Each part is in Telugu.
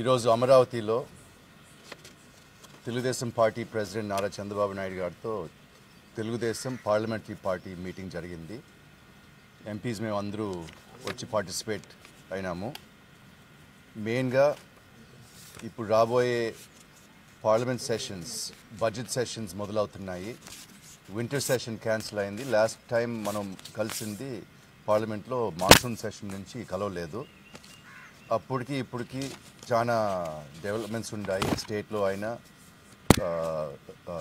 ఈరోజు అమరావతిలో తెలుగుదేశం పార్టీ ప్రెసిడెంట్ నారా చంద్రబాబు నాయుడు గారితో తెలుగుదేశం పార్లమెంటరీ పార్టీ మీటింగ్ జరిగింది ఎంపీస్ మేము అందరూ వచ్చి పార్టిసిపేట్ అయినాము మెయిన్గా ఇప్పుడు రాబోయే పార్లమెంట్ సెషన్స్ బడ్జెట్ సెషన్స్ మొదలవుతున్నాయి వింటర్ సెషన్ క్యాన్సిల్ అయింది లాస్ట్ టైం మనం కలిసింది పార్లమెంట్లో మాన్సూన్ సెషన్ నుంచి కలవలేదు అప్పటికి ఇప్పటికి చాలా డెవలప్మెంట్స్ ఉన్నాయి స్టేట్లో అయినా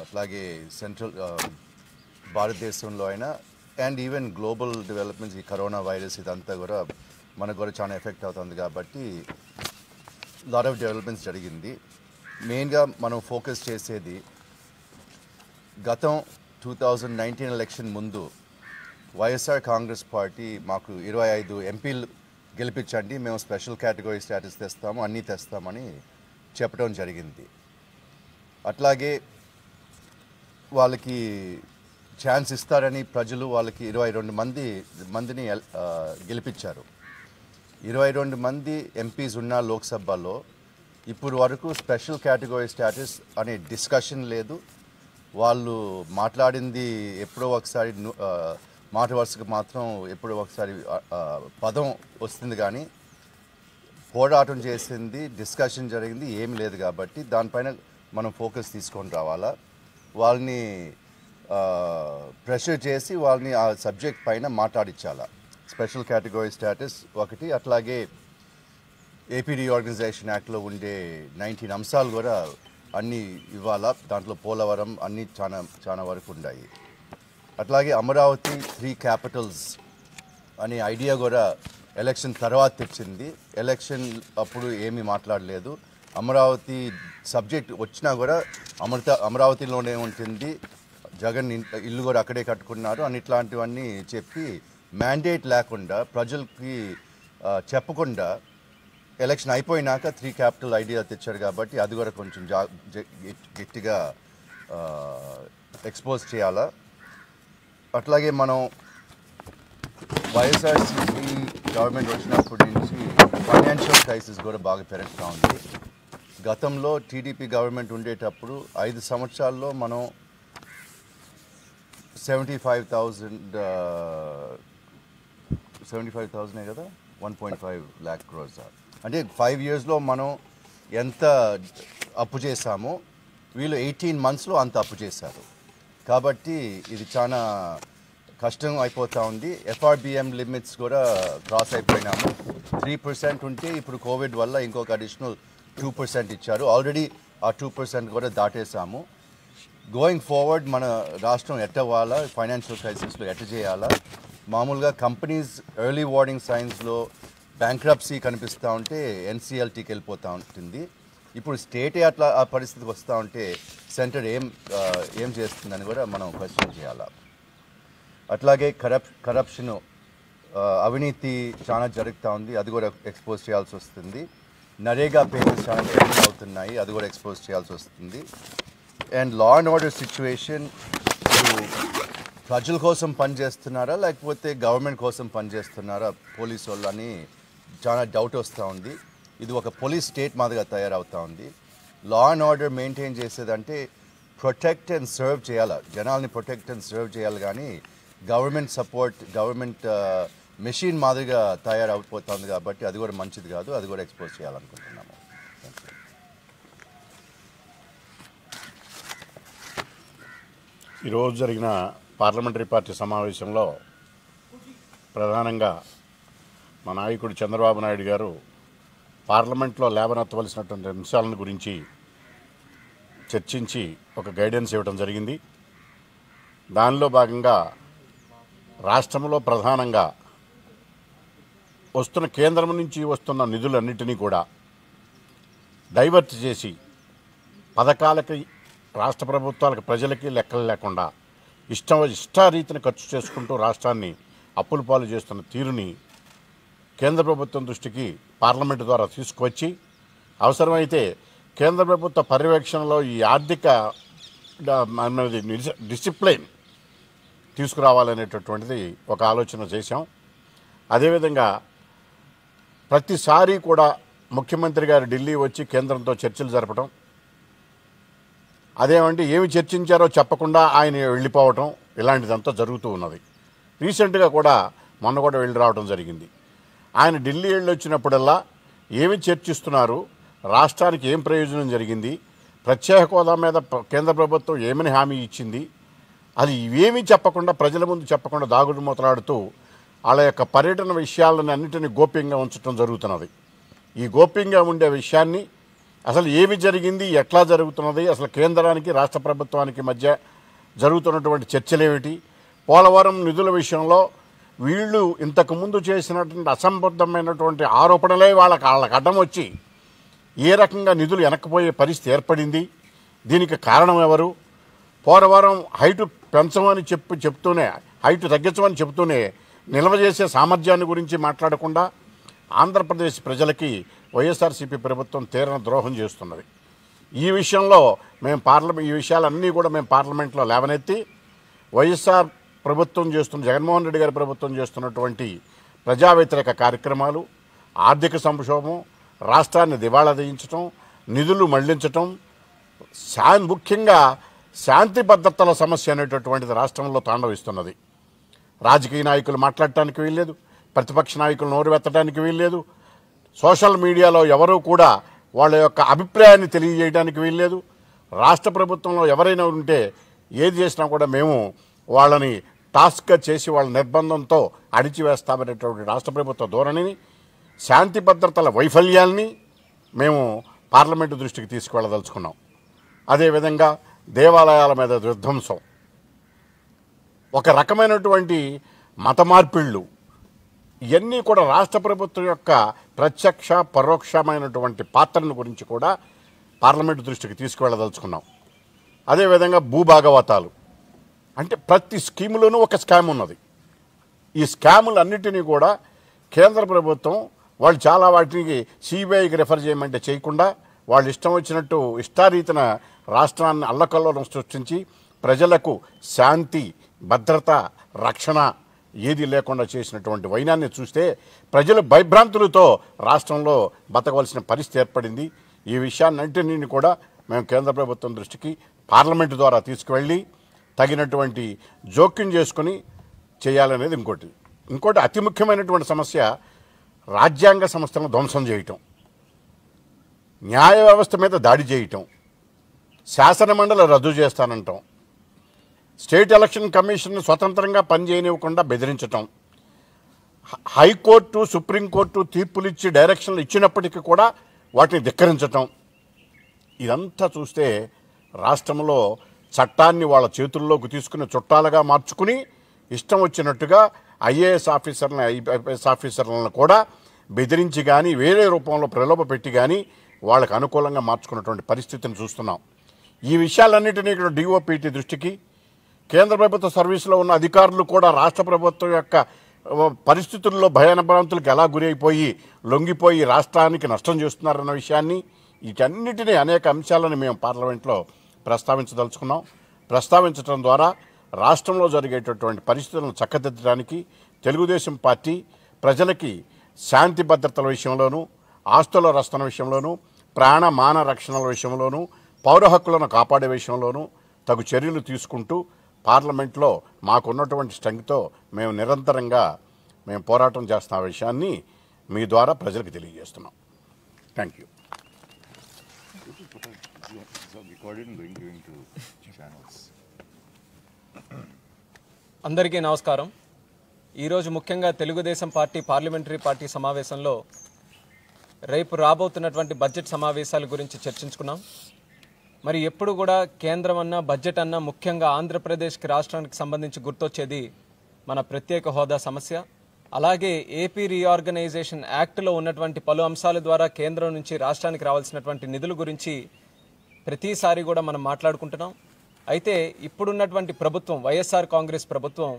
అట్లాగే సెంట్రల్ భారతదేశంలో అయినా అండ్ ఈవెన్ గ్లోబల్ డెవలప్మెంట్స్ ఈ కరోనా వైరస్ ఇదంతా కూడా మనకు కూడా చాలా ఎఫెక్ట్ అవుతుంది కాబట్టి లాట్ ఆఫ్ డెవలప్మెంట్స్ జరిగింది మెయిన్గా మనం ఫోకస్ చేసేది గతం టూ థౌజండ్ నైన్టీన్ ఎలక్షన్ ముందు వైఎస్ఆర్ కాంగ్రెస్ పార్టీ మాకు ఇరవై ఐదు ఎంపీలు గెలిపించండి మేము స్పెషల్ కేటగిరీ స్టేటస్ తెస్తాము అన్నీ తెస్తామని చెప్పడం జరిగింది అట్లాగే వాళ్ళకి ఛాన్స్ ఇస్తారని ప్రజలు వాళ్ళకి ఇరవై రెండు మంది మందిని గెలిపించారు ఇరవై రెండు మంది ఎంపీస్ ఉన్న లోక్సభలో ఇప్పుడు వరకు స్పెషల్ కేటగిరీ స్టేటస్ అనే డిస్కషన్ లేదు వాళ్ళు మాట్లాడింది ఎప్పుడో ఒకసారి మాట వరుసకు మాత్రం ఎప్పుడు ఒకసారి పదం వస్తుంది కానీ పోరాటం చేసింది డిస్కషన్ జరిగింది ఏమి లేదు కాబట్టి దానిపైన మనం ఫోకస్ తీసుకొని రావాలా వాళ్ళని ప్రెషర్ చేసి వాళ్ళని ఆ సబ్జెక్ట్ పైన మాట్లాడించాలా స్పెషల్ కేటగిరీ స్టేటస్ ఒకటి అట్లాగే ఏపీడీ ఆర్గనైజేషన్ యాక్ట్లో ఉండే నైన్టీన్ అంశాలు కూడా అన్నీ ఇవ్వాలా దాంట్లో పోలవరం అన్నీ చాలా చాలా వరకు ఉన్నాయి అట్లాగే అమరావతి త్రీ క్యాపిటల్స్ అనే ఐడియా కూడా ఎలక్షన్ తర్వాత తెచ్చింది ఎలక్షన్ అప్పుడు ఏమీ మాట్లాడలేదు అమరావతి సబ్జెక్ట్ వచ్చినా కూడా అమృత అమరావతిలోనే ఉంటుంది జగన్ ఇల్లు కూడా అక్కడే కట్టుకున్నారు అని ఇట్లాంటివన్నీ చెప్పి మ్యాండేట్ లేకుండా ప్రజలకి చెప్పకుండా ఎలక్షన్ అయిపోయినాక త్రీ క్యాపిటల్ ఐడియా తెచ్చారు కాబట్టి అది కూడా కొంచెం జా గట్టిగా ఎక్స్పోజ్ చేయాలా అట్లాగే మనం వైఎస్ఆర్సీపీ గవర్నమెంట్ వచ్చినప్పటి నుంచి ఫైనాన్షియల్ క్రైసిస్ కూడా బాగా పెరుగుతూ ఉంది గతంలో టీడీపీ గవర్నమెంట్ ఉండేటప్పుడు ఐదు సంవత్సరాల్లో మనం seventy five thousand seventy five థౌజండే కదా one point five lakh crores అంటే ఫైవ్ ఇయర్స్లో మనం ఎంత అప్పు చేశామో వీళ్ళు ఎయిటీన్ మంత్స్లో అంత అప్పు చేశారు కాబట్టి ఇది చాలా కష్టం అయిపోతూ ఉంది ఎఫ్ఆర్బిఎం లిమిట్స్ కూడా క్రాస్ అయిపోయినాము త్రీ పర్సెంట్ ఉంటే ఇప్పుడు కోవిడ్ వల్ల ఇంకొక అడిషనల్ టూ పర్సెంట్ ఇచ్చారు ఆల్రెడీ ఆ టూ పర్సెంట్ కూడా దాటేసాము గోయింగ్ ఫార్వర్డ్ మన రాష్ట్రం ఎట్టవాలా ఫైనాన్షియల్ క్రైసిస్లో ఎట్ట చేయాలా మామూలుగా కంపెనీస్ ఎర్లీ వార్నింగ్ సైన్స్లో బ్యాంక్రప్సీ కనిపిస్తూ ఉంటే ఎన్సీఎల్టీకి వెళ్ళిపోతూ ఉంటుంది ఇప్పుడు స్టేట్ అట్లా ఆ పరిస్థితికి వస్తూ ఉంటే సెంటర్ ఏం ఏం చేస్తుందని కూడా మనం క్వశ్చన్ చేయాలి అట్లాగే కరప్ కరప్షన్ అవినీతి చాలా జరుగుతూ ఉంది అది కూడా ఎక్స్పోజ్ చేయాల్సి వస్తుంది నరేగా పేమెంట్స్ చాలా అవుతున్నాయి అది కూడా ఎక్స్పోజ్ చేయాల్సి వస్తుంది and law and order situation ప్రజల కోసం పనిచేస్తున్నారా లేకపోతే గవర్నమెంట్ కోసం పనిచేస్తున్నారా పోలీసు వాళ్ళు అని చాలా డౌట్ వస్తూ ఉంది ఇది ఒక పోలీస్ స్టేట్ మాదిరిగా తయారవుతా ఉంది లా అండ్ ఆర్డర్ మెయింటైన్ చేసేదంటే ప్రొటెక్ట్ అండ్ సర్వ్ చేయాలి జనాల్ని ప్రొటెక్ట్ అండ్ సర్వ్ చేయాలి కానీ గవర్నమెంట్ సపోర్ట్ గవర్నమెంట్ మెషిన్ మాదిరిగా తయారవుతుంది కాబట్టి అది కూడా మంచిది కాదు అది కూడా ఎక్స్పోజ్ చేయాలనుకుంటున్నాము ఈరోజు జరిగిన పార్లమెంటరీ పార్టీ సమావేశంలో ప్రధానంగా మా నాయకుడు చంద్రబాబు నాయుడు గారు పార్లమెంట్లో లేవనెత్తవలసినటువంటి అంశాలను గురించి చర్చించి ఒక గైడెన్స్ ఇవ్వడం జరిగింది దానిలో భాగంగా రాష్ట్రంలో ప్రధానంగా వస్తున్న కేంద్రం నుంచి వస్తున్న నిధులన్నిటినీ కూడా డైవర్ట్ చేసి పథకాలకి రాష్ట్ర ప్రభుత్వాలకు ప్రజలకి లెక్కలు లేకుండా ఇష్టం ఇష్టారీతిని ఖర్చు చేసుకుంటూ రాష్ట్రాన్ని అప్పులు పాలు చేస్తున్న తీరుని కేంద్ర ప్రభుత్వం దృష్టికి పార్లమెంటు ద్వారా తీసుకువచ్చి అవసరమైతే కేంద్ర ప్రభుత్వ పర్యవేక్షణలో ఈ ఆర్థిక డిసిప్లిన్ డిసిప్లైన్ తీసుకురావాలనేటటువంటిది ఒక ఆలోచన చేశాం అదేవిధంగా ప్రతిసారి కూడా ముఖ్యమంత్రి గారు ఢిల్లీ వచ్చి కేంద్రంతో చర్చలు జరపడం అదేమంటే ఏమి చర్చించారో చెప్పకుండా ఆయన వెళ్ళిపోవటం ఇలాంటిదంతా జరుగుతూ ఉన్నది రీసెంట్గా కూడా మొన్న కూడా వెళ్ళి రావడం జరిగింది ఆయన ఢిల్లీ వెళ్ళి వచ్చినప్పుడల్లా ఏమి చర్చిస్తున్నారు రాష్ట్రానికి ఏం ప్రయోజనం జరిగింది ప్రత్యేక హోదా మీద కేంద్ర ప్రభుత్వం ఏమని హామీ ఇచ్చింది అది ఇవేమీ చెప్పకుండా ప్రజల ముందు చెప్పకుండా దాగుడు మూతలాడుతూ వాళ్ళ యొక్క పర్యటన విషయాలను అన్నిటినీ గోప్యంగా ఉంచడం జరుగుతున్నది ఈ గోప్యంగా ఉండే విషయాన్ని అసలు ఏమి జరిగింది ఎట్లా జరుగుతున్నది అసలు కేంద్రానికి రాష్ట్ర ప్రభుత్వానికి మధ్య జరుగుతున్నటువంటి చర్చలేమిటి పోలవరం నిధుల విషయంలో వీళ్ళు ఇంతకుముందు చేసినటువంటి అసంబద్ధమైనటువంటి ఆరోపణలే వాళ్ళకి వాళ్ళకి అడ్డం వచ్చి ఏ రకంగా నిధులు వెనక్కిపోయే పరిస్థితి ఏర్పడింది దీనికి కారణం ఎవరు పోరవరం హైటు పెంచమని చెప్పి చెప్తూనే హైటు తగ్గించమని చెప్తూనే నిల్వ చేసే సామర్థ్యాన్ని గురించి మాట్లాడకుండా ఆంధ్రప్రదేశ్ ప్రజలకి వైఎస్ఆర్సీపీ ప్రభుత్వం తీరన ద్రోహం చేస్తున్నది ఈ విషయంలో మేము పార్లమెంట్ ఈ విషయాలన్నీ కూడా మేము పార్లమెంట్లో లేవనెత్తి వైఎస్ఆర్ ప్రభుత్వం చేస్తున్న జగన్మోహన్ రెడ్డి గారి ప్రభుత్వం చేస్తున్నటువంటి ప్రజా వ్యతిరేక కార్యక్రమాలు ఆర్థిక సంక్షోభం రాష్ట్రాన్ని దివాళా దించటం నిధులు మళ్లించటం శా ముఖ్యంగా శాంతి భద్రతల సమస్య అనేటటువంటిది రాష్ట్రంలో తాండవిస్తున్నది రాజకీయ నాయకులు మాట్లాడటానికి వీల్లేదు ప్రతిపక్ష నాయకులు నోరువెత్తడానికి వీల్లేదు సోషల్ మీడియాలో ఎవరూ కూడా వాళ్ళ యొక్క అభిప్రాయాన్ని తెలియజేయడానికి వీల్లేదు రాష్ట్ర ప్రభుత్వంలో ఎవరైనా ఉంటే ఏది చేసినా కూడా మేము వాళ్ళని టాస్క్గా చేసి వాళ్ళ నిర్బంధంతో అణిచివేస్తామనేటువంటి రాష్ట్ర ప్రభుత్వ ధోరణిని శాంతి భద్రతల వైఫల్యాల్ని మేము పార్లమెంటు దృష్టికి తీసుకువెళ్ళదలుచుకున్నాం అదేవిధంగా దేవాలయాల మీద విధ్వంసం ఒక రకమైనటువంటి మత మార్పిళ్ళు ఇవన్నీ కూడా రాష్ట్ర ప్రభుత్వం యొక్క ప్రత్యక్ష పరోక్షమైనటువంటి పాత్రను గురించి కూడా పార్లమెంటు దృష్టికి తీసుకువెళ్ళదలుచుకున్నాం అదేవిధంగా భూభాగవతాలు అంటే ప్రతి స్కీములోనూ ఒక స్కామ్ ఉన్నది ఈ స్కాములన్నిటినీ కూడా కేంద్ర ప్రభుత్వం వాళ్ళు చాలా వాటికి సిబిఐకి రెఫర్ చేయమంటే చేయకుండా వాళ్ళు ఇష్టం వచ్చినట్టు ఇష్టారీతిన రాష్ట్రాన్ని అల్లకల్లోనం సృష్టించి ప్రజలకు శాంతి భద్రత రక్షణ ఏది లేకుండా చేసినటువంటి వైనాన్ని చూస్తే ప్రజలు భయభ్రాంతులతో రాష్ట్రంలో బతకవలసిన పరిస్థితి ఏర్పడింది ఈ విషయాన్నింటినీ కూడా మేము కేంద్ర ప్రభుత్వం దృష్టికి పార్లమెంటు ద్వారా తీసుకువెళ్ళి తగినటువంటి జోక్యం చేసుకుని చేయాలనేది ఇంకోటి ఇంకోటి అతి ముఖ్యమైనటువంటి సమస్య రాజ్యాంగ సంస్థలను ధ్వంసం చేయటం న్యాయ వ్యవస్థ మీద దాడి చేయటం శాసనమండలి రద్దు చేస్తానంటాం స్టేట్ ఎలక్షన్ కమిషన్ స్వతంత్రంగా పనిచేయనివ్వకుండా బెదిరించటం హైకోర్టు సుప్రీంకోర్టు తీర్పులు ఇచ్చి డైరెక్షన్లు ఇచ్చినప్పటికీ కూడా వాటిని ధిక్కరించటం ఇదంతా చూస్తే రాష్ట్రంలో చట్టాన్ని వాళ్ళ చేతుల్లోకి తీసుకుని చుట్టాలుగా మార్చుకుని ఇష్టం వచ్చినట్టుగా ఐఏఎస్ ఆఫీసర్లను ఐపీఎస్ ఆఫీసర్లను కూడా బెదిరించి కానీ వేరే రూపంలో ప్రలోభ పెట్టి కానీ వాళ్ళకు అనుకూలంగా మార్చుకున్నటువంటి పరిస్థితిని చూస్తున్నాం ఈ విషయాలన్నింటినీ ఇక్కడ డిఓపిటి దృష్టికి కేంద్ర ప్రభుత్వ సర్వీసులో ఉన్న అధికారులు కూడా రాష్ట్ర ప్రభుత్వం యొక్క పరిస్థితుల్లో భయానభ్రాంతులకు ఎలా గురైపోయి లొంగిపోయి రాష్ట్రానికి నష్టం చేస్తున్నారన్న విషయాన్ని వీటన్నిటినీ అనేక అంశాలను మేము పార్లమెంట్లో ప్రస్తావించదలుచుకున్నాం ప్రస్తావించడం ద్వారా రాష్ట్రంలో జరిగేటటువంటి పరిస్థితులను చక్కదిద్దడానికి తెలుగుదేశం పార్టీ ప్రజలకి శాంతి భద్రతల విషయంలోనూ ఆస్తుల రస్తన విషయంలోనూ ప్రాణ మాన రక్షణల విషయంలోనూ పౌర హక్కులను కాపాడే విషయంలోనూ తగు చర్యలు తీసుకుంటూ పార్లమెంట్లో మాకున్నటువంటి స్ట్రెంగ్తో మేము నిరంతరంగా మేము పోరాటం చేస్తున్న విషయాన్ని మీ ద్వారా ప్రజలకు తెలియజేస్తున్నాం థ్యాంక్ యూ అందరికీ నమస్కారం ఈరోజు ముఖ్యంగా తెలుగుదేశం పార్టీ పార్లమెంటరీ పార్టీ సమావేశంలో రేపు రాబోతున్నటువంటి బడ్జెట్ సమావేశాల గురించి చర్చించుకున్నాం మరి ఎప్పుడు కూడా కేంద్రం అన్న బడ్జెట్ అన్న ముఖ్యంగా ఆంధ్రప్రదేశ్కి రాష్ట్రానికి సంబంధించి గుర్తొచ్చేది మన ప్రత్యేక హోదా సమస్య అలాగే ఏపీ రీఆర్గనైజేషన్ యాక్ట్లో ఉన్నటువంటి పలు అంశాల ద్వారా కేంద్రం నుంచి రాష్ట్రానికి రావాల్సినటువంటి నిధుల గురించి ప్రతిసారి కూడా మనం మాట్లాడుకుంటున్నాం అయితే ఇప్పుడున్నటువంటి ప్రభుత్వం వైఎస్ఆర్ కాంగ్రెస్ ప్రభుత్వం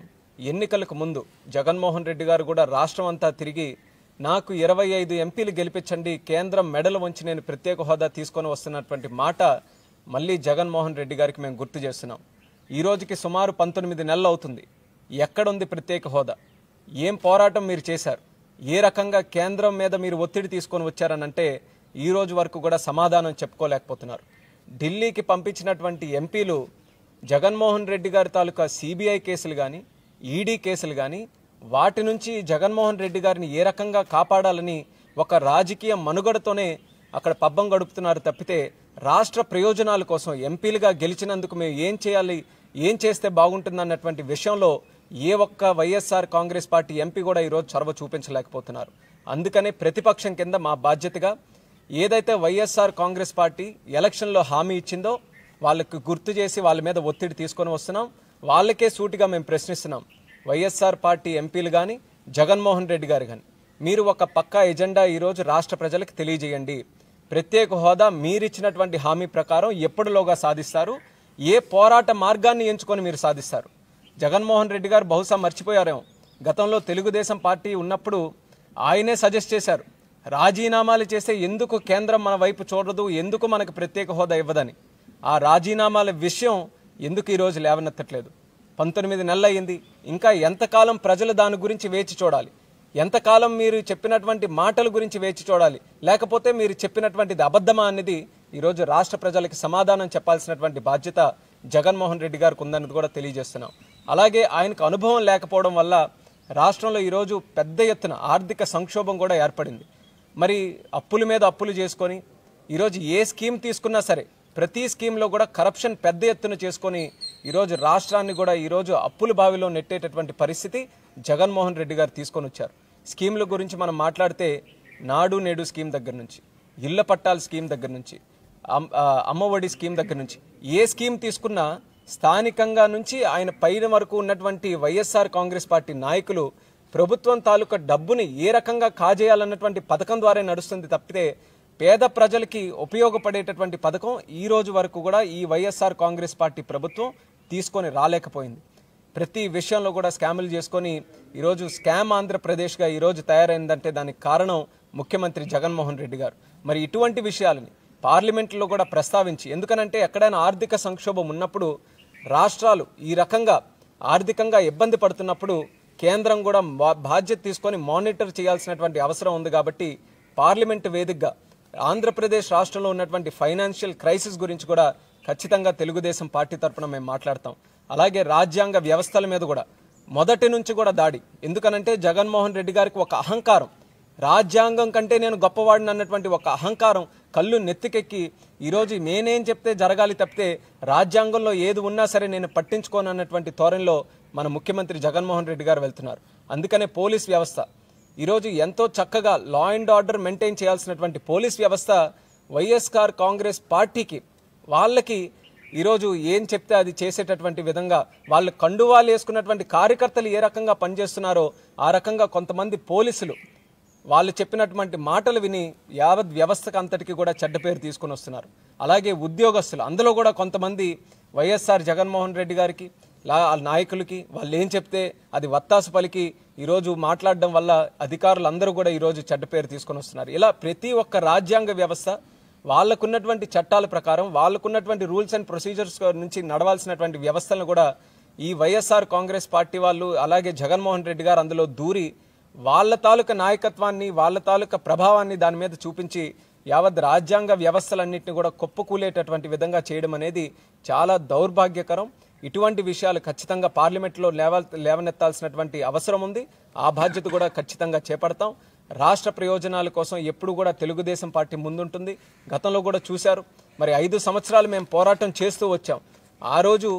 ఎన్నికలకు ముందు జగన్మోహన్ రెడ్డి గారు కూడా రాష్ట్రం అంతా తిరిగి నాకు ఇరవై ఐదు ఎంపీలు గెలిపించండి కేంద్రం మెడలు వంచి నేను ప్రత్యేక హోదా తీసుకొని వస్తున్నటువంటి మాట మళ్ళీ జగన్మోహన్ రెడ్డి గారికి మేము గుర్తు చేస్తున్నాం ఈ రోజుకి సుమారు పంతొమ్మిది నెలలు అవుతుంది ఎక్కడుంది ప్రత్యేక హోదా ఏం పోరాటం మీరు చేశారు ఏ రకంగా కేంద్రం మీద మీరు ఒత్తిడి తీసుకొని వచ్చారనంటే ఈ రోజు వరకు కూడా సమాధానం చెప్పుకోలేకపోతున్నారు ఢిల్లీకి పంపించినటువంటి ఎంపీలు జగన్మోహన్ రెడ్డి గారి తాలూకా సిబిఐ కేసులు కానీ ఈడీ కేసులు కానీ వాటి నుంచి జగన్మోహన్ రెడ్డి గారిని ఏ రకంగా కాపాడాలని ఒక రాజకీయ మనుగడతోనే అక్కడ పబ్బం గడుపుతున్నారు తప్పితే రాష్ట్ర ప్రయోజనాల కోసం ఎంపీలుగా గెలిచినందుకు మేము ఏం చేయాలి ఏం చేస్తే బాగుంటుంది అన్నటువంటి విషయంలో ఏ ఒక్క వైఎస్ఆర్ కాంగ్రెస్ పార్టీ ఎంపీ కూడా ఈరోజు చొరవ చూపించలేకపోతున్నారు అందుకనే ప్రతిపక్షం కింద మా బాధ్యతగా ఏదైతే వైఎస్ఆర్ కాంగ్రెస్ పార్టీ ఎలక్షన్లో హామీ ఇచ్చిందో వాళ్ళకు గుర్తు చేసి వాళ్ళ మీద ఒత్తిడి తీసుకొని వస్తున్నాం వాళ్ళకే సూటిగా మేము ప్రశ్నిస్తున్నాం వైఎస్ఆర్ పార్టీ ఎంపీలు కానీ జగన్మోహన్ రెడ్డి గారు కానీ మీరు ఒక పక్కా ఎజెండా ఈరోజు రాష్ట్ర ప్రజలకు తెలియజేయండి ప్రత్యేక హోదా మీరిచ్చినటువంటి హామీ ప్రకారం ఎప్పటిలోగా సాధిస్తారు ఏ పోరాట మార్గాన్ని ఎంచుకొని మీరు సాధిస్తారు జగన్మోహన్ రెడ్డి గారు బహుశా మర్చిపోయారేమో గతంలో తెలుగుదేశం పార్టీ ఉన్నప్పుడు ఆయనే సజెస్ట్ చేశారు రాజీనామాలు చేస్తే ఎందుకు కేంద్రం మన వైపు చూడదు ఎందుకు మనకు ప్రత్యేక హోదా ఇవ్వదని ఆ రాజీనామాల విషయం ఎందుకు ఈరోజు లేవనెత్తట్లేదు పంతొమ్మిది నెలలయ్యింది ఇంకా ఎంతకాలం ప్రజలు దాని గురించి వేచి చూడాలి ఎంతకాలం మీరు చెప్పినటువంటి మాటల గురించి వేచి చూడాలి లేకపోతే మీరు చెప్పినటువంటిది అబద్ధమా అనేది ఈరోజు రాష్ట్ర ప్రజలకి సమాధానం చెప్పాల్సినటువంటి బాధ్యత జగన్మోహన్ రెడ్డి గారికి ఉందన్నది కూడా తెలియజేస్తున్నాం అలాగే ఆయనకు అనుభవం లేకపోవడం వల్ల రాష్ట్రంలో ఈరోజు పెద్ద ఎత్తున ఆర్థిక సంక్షోభం కూడా ఏర్పడింది మరి అప్పుల మీద అప్పులు చేసుకొని ఈరోజు ఏ స్కీమ్ తీసుకున్నా సరే ప్రతి స్కీమ్లో కూడా కరప్షన్ పెద్ద ఎత్తున చేసుకొని ఈరోజు రాష్ట్రాన్ని కూడా ఈరోజు అప్పుల బావిలో నెట్టేటటువంటి పరిస్థితి జగన్మోహన్ రెడ్డి గారు తీసుకొని వచ్చారు స్కీమ్ల గురించి మనం మాట్లాడితే నాడు నేడు స్కీమ్ దగ్గర నుంచి ఇళ్ల పట్టాల స్కీమ్ దగ్గర నుంచి అమ్మఒడి స్కీమ్ దగ్గర నుంచి ఏ స్కీమ్ తీసుకున్నా స్థానికంగా నుంచి ఆయన పైన వరకు ఉన్నటువంటి వైఎస్ఆర్ కాంగ్రెస్ పార్టీ నాయకులు ప్రభుత్వం తాలూకా డబ్బుని ఏ రకంగా కాజేయాలన్నటువంటి పథకం ద్వారా నడుస్తుంది తప్పితే పేద ప్రజలకి ఉపయోగపడేటటువంటి పథకం ఈ రోజు వరకు కూడా ఈ వైఎస్ఆర్ కాంగ్రెస్ పార్టీ ప్రభుత్వం తీసుకొని రాలేకపోయింది ప్రతి విషయంలో కూడా స్కాములు చేసుకొని ఈరోజు స్కామ్ ఆంధ్రప్రదేశ్గా ఈరోజు తయారైందంటే దానికి కారణం ముఖ్యమంత్రి జగన్మోహన్ రెడ్డి గారు మరి ఇటువంటి విషయాలని పార్లమెంట్లో కూడా ప్రస్తావించి ఎందుకనంటే ఎక్కడైనా ఆర్థిక సంక్షోభం ఉన్నప్పుడు రాష్ట్రాలు ఈ రకంగా ఆర్థికంగా ఇబ్బంది పడుతున్నప్పుడు కేంద్రం కూడా బాధ్యత తీసుకొని మానిటర్ చేయాల్సినటువంటి అవసరం ఉంది కాబట్టి పార్లమెంట్ వేదికగా ఆంధ్రప్రదేశ్ రాష్ట్రంలో ఉన్నటువంటి ఫైనాన్షియల్ క్రైసిస్ గురించి కూడా ఖచ్చితంగా తెలుగుదేశం పార్టీ తరఫున మేము మాట్లాడతాం అలాగే రాజ్యాంగ వ్యవస్థల మీద కూడా మొదటి నుంచి కూడా దాడి ఎందుకనంటే జగన్మోహన్ రెడ్డి గారికి ఒక అహంకారం రాజ్యాంగం కంటే నేను గొప్పవాడిని అన్నటువంటి ఒక అహంకారం కళ్ళు నెత్తికెక్కి ఈరోజు నేనేం చెప్తే జరగాలి తప్పితే రాజ్యాంగంలో ఏది ఉన్నా సరే నేను పట్టించుకోను అన్నటువంటి ధోరణిలో మన ముఖ్యమంత్రి జగన్మోహన్ రెడ్డి గారు వెళ్తున్నారు అందుకనే పోలీస్ వ్యవస్థ ఈరోజు ఎంతో చక్కగా లా అండ్ ఆర్డర్ మెయింటైన్ చేయాల్సినటువంటి పోలీస్ వ్యవస్థ వైఎస్ఆర్ కాంగ్రెస్ పార్టీకి వాళ్ళకి ఈరోజు ఏం చెప్తే అది చేసేటటువంటి విధంగా వాళ్ళు కండువాలు వేసుకున్నటువంటి కార్యకర్తలు ఏ రకంగా పనిచేస్తున్నారో ఆ రకంగా కొంతమంది పోలీసులు వాళ్ళు చెప్పినటువంటి మాటలు విని యావత్ వ్యవస్థకు అంతటికి కూడా చెడ్డ పేరు తీసుకుని వస్తున్నారు అలాగే ఉద్యోగస్తులు అందులో కూడా కొంతమంది వైఎస్ఆర్ జగన్మోహన్ రెడ్డి గారికి వాళ్ళ నాయకులకి వాళ్ళు ఏం చెప్తే అది వత్తాసు పలికి ఈరోజు మాట్లాడడం వల్ల అధికారులందరూ కూడా ఈరోజు చెడ్డ పేరు తీసుకొని వస్తున్నారు ఇలా ప్రతి ఒక్క రాజ్యాంగ వ్యవస్థ వాళ్ళకున్నటువంటి చట్టాల ప్రకారం వాళ్ళకున్నటువంటి రూల్స్ అండ్ ప్రొసీజర్స్ నుంచి నడవాల్సినటువంటి వ్యవస్థలను కూడా ఈ వైఎస్ఆర్ కాంగ్రెస్ పార్టీ వాళ్ళు అలాగే జగన్మోహన్ రెడ్డి గారు అందులో దూరి వాళ్ళ తాలూకా నాయకత్వాన్ని వాళ్ళ తాలూకా ప్రభావాన్ని దాని మీద చూపించి యావత్ రాజ్యాంగ వ్యవస్థలన్నింటినీ కూడా కుప్పకూలేటటువంటి విధంగా చేయడం అనేది చాలా దౌర్భాగ్యకరం ఇటువంటి విషయాలు ఖచ్చితంగా పార్లమెంట్లో లేవ లేవనెత్తాల్సినటువంటి అవసరం ఉంది ఆ బాధ్యత కూడా ఖచ్చితంగా చేపడతాం రాష్ట్ర ప్రయోజనాల కోసం ఎప్పుడు కూడా తెలుగుదేశం పార్టీ ముందుంటుంది గతంలో కూడా చూశారు మరి ఐదు సంవత్సరాలు మేము పోరాటం చేస్తూ వచ్చాం ఆ రోజు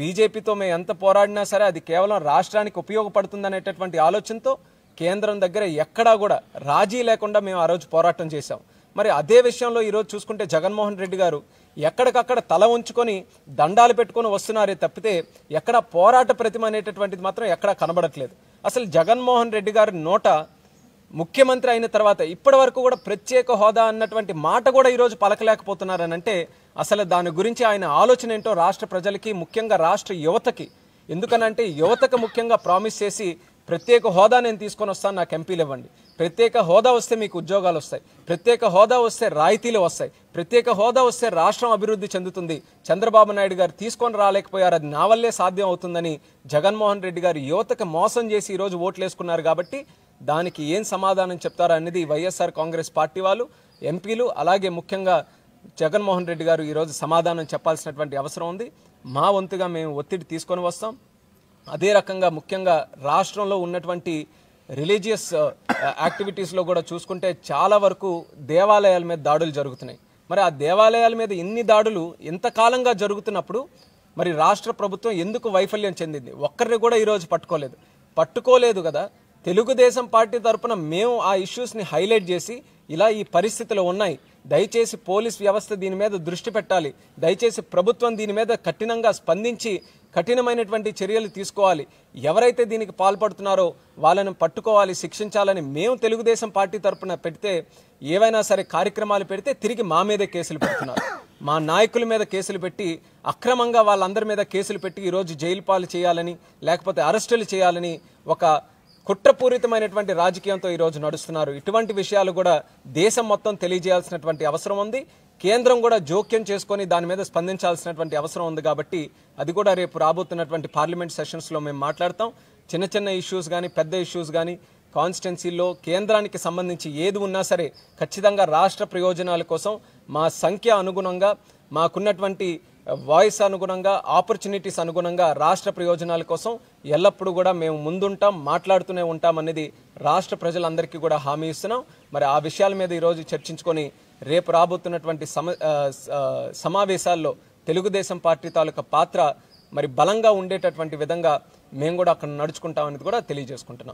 బీజేపీతో మేము ఎంత పోరాడినా సరే అది కేవలం రాష్ట్రానికి ఉపయోగపడుతుంది అనేటటువంటి ఆలోచనతో కేంద్రం దగ్గర ఎక్కడా కూడా రాజీ లేకుండా మేము ఆ రోజు పోరాటం చేశాం మరి అదే విషయంలో ఈరోజు చూసుకుంటే జగన్మోహన్ రెడ్డి గారు ఎక్కడికక్కడ తల ఉంచుకొని దండాలు పెట్టుకొని వస్తున్నారే తప్పితే ఎక్కడ పోరాట ప్రతిమ అనేటటువంటిది మాత్రం ఎక్కడ కనబడట్లేదు అసలు జగన్మోహన్ రెడ్డి గారి నోట ముఖ్యమంత్రి అయిన తర్వాత ఇప్పటి వరకు కూడా ప్రత్యేక హోదా అన్నటువంటి మాట కూడా ఈరోజు పలకలేకపోతున్నారనంటే అసలు దాని గురించి ఆయన ఆలోచన ఏంటో రాష్ట్ర ప్రజలకి ముఖ్యంగా రాష్ట్ర యువతకి ఎందుకనంటే యువతకు ముఖ్యంగా ప్రామిస్ చేసి ప్రత్యేక హోదా నేను తీసుకొని వస్తాను నాకు ఎంపీలు ఇవ్వండి ప్రత్యేక హోదా వస్తే మీకు ఉద్యోగాలు వస్తాయి ప్రత్యేక హోదా వస్తే రాయితీలు వస్తాయి ప్రత్యేక హోదా వస్తే రాష్ట్రం అభివృద్ధి చెందుతుంది చంద్రబాబు నాయుడు గారు తీసుకొని రాలేకపోయారు అది నా వల్లే సాధ్యం అవుతుందని జగన్మోహన్ రెడ్డి గారు యువతకు మోసం చేసి ఈరోజు ఓట్లేసుకున్నారు కాబట్టి దానికి ఏం సమాధానం చెప్తారా అనేది వైఎస్ఆర్ కాంగ్రెస్ పార్టీ వాళ్ళు ఎంపీలు అలాగే ముఖ్యంగా జగన్మోహన్ రెడ్డి గారు ఈరోజు సమాధానం చెప్పాల్సినటువంటి అవసరం ఉంది మా వంతుగా మేము ఒత్తిడి తీసుకొని వస్తాం అదే రకంగా ముఖ్యంగా రాష్ట్రంలో ఉన్నటువంటి రిలీజియస్ యాక్టివిటీస్లో కూడా చూసుకుంటే చాలా వరకు దేవాలయాల మీద దాడులు జరుగుతున్నాయి మరి ఆ దేవాలయాల మీద ఇన్ని దాడులు ఇంతకాలంగా జరుగుతున్నప్పుడు మరి రాష్ట్ర ప్రభుత్వం ఎందుకు వైఫల్యం చెందింది ఒక్కరిని కూడా ఈరోజు పట్టుకోలేదు పట్టుకోలేదు కదా తెలుగుదేశం పార్టీ తరఫున మేము ఆ ఇష్యూస్ని హైలైట్ చేసి ఇలా ఈ పరిస్థితులు ఉన్నాయి దయచేసి పోలీస్ వ్యవస్థ దీని మీద దృష్టి పెట్టాలి దయచేసి ప్రభుత్వం దీని మీద కఠినంగా స్పందించి కఠినమైనటువంటి చర్యలు తీసుకోవాలి ఎవరైతే దీనికి పాల్పడుతున్నారో వాళ్ళను పట్టుకోవాలి శిక్షించాలని మేము తెలుగుదేశం పార్టీ తరఫున పెడితే ఏవైనా సరే కార్యక్రమాలు పెడితే తిరిగి మా మీదే కేసులు పెడుతున్నారు మా నాయకుల మీద కేసులు పెట్టి అక్రమంగా వాళ్ళందరి మీద కేసులు పెట్టి ఈరోజు జైలు పాలు చేయాలని లేకపోతే అరెస్టులు చేయాలని ఒక కుట్రపూరితమైనటువంటి రాజకీయంతో ఈరోజు నడుస్తున్నారు ఇటువంటి విషయాలు కూడా దేశం మొత్తం తెలియజేయాల్సినటువంటి అవసరం ఉంది కేంద్రం కూడా జోక్యం చేసుకొని దాని మీద స్పందించాల్సినటువంటి అవసరం ఉంది కాబట్టి అది కూడా రేపు రాబోతున్నటువంటి పార్లమెంట్ సెషన్స్లో మేము మాట్లాడతాం చిన్న చిన్న ఇష్యూస్ కానీ పెద్ద ఇష్యూస్ కానీ కాన్స్టిట్యున్సీలో కేంద్రానికి సంబంధించి ఏది ఉన్నా సరే ఖచ్చితంగా రాష్ట్ర ప్రయోజనాల కోసం మా సంఖ్య అనుగుణంగా మాకున్నటువంటి వాయిస్ అనుగుణంగా ఆపర్చునిటీస్ అనుగుణంగా రాష్ట్ర ప్రయోజనాల కోసం ఎల్లప్పుడూ కూడా మేము ముందుంటాం మాట్లాడుతూనే ఉంటామనేది రాష్ట్ర ప్రజలందరికీ కూడా హామీ ఇస్తున్నాం మరి ఆ విషయాల మీద ఈరోజు చర్చించుకొని రేపు రాబోతున్నటువంటి సమ సమావేశాల్లో తెలుగుదేశం పార్టీ తాలూకా పాత్ర మరి బలంగా ఉండేటటువంటి విధంగా మేము కూడా అక్కడ నడుచుకుంటామనేది కూడా తెలియజేసుకుంటున్నాం